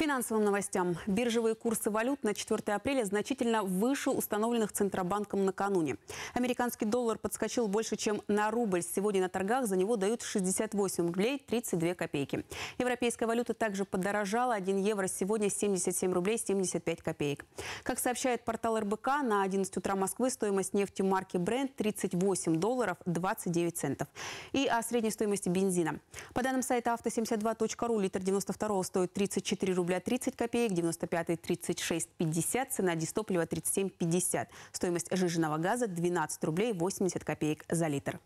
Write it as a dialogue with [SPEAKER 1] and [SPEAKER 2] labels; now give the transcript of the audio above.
[SPEAKER 1] финансовым новостям. Биржевые курсы валют на 4 апреля значительно выше установленных Центробанком накануне. Американский доллар подскочил больше, чем на рубль. Сегодня на торгах за него дают 68 рублей 32 копейки. Европейская валюта также подорожала. 1 евро сегодня 77 рублей 75 копеек. Как сообщает портал РБК, на 11 утра Москвы стоимость нефти марки Brent 38 долларов 29 центов. И о средней стоимости бензина. По данным сайта авто72.ру, литр 92 стоит 34 рубля рубля 30 копеек, 95-й 36,50, цена дистоплива 37,50. Стоимость жиженного газа 12 рублей 80 копеек за литр.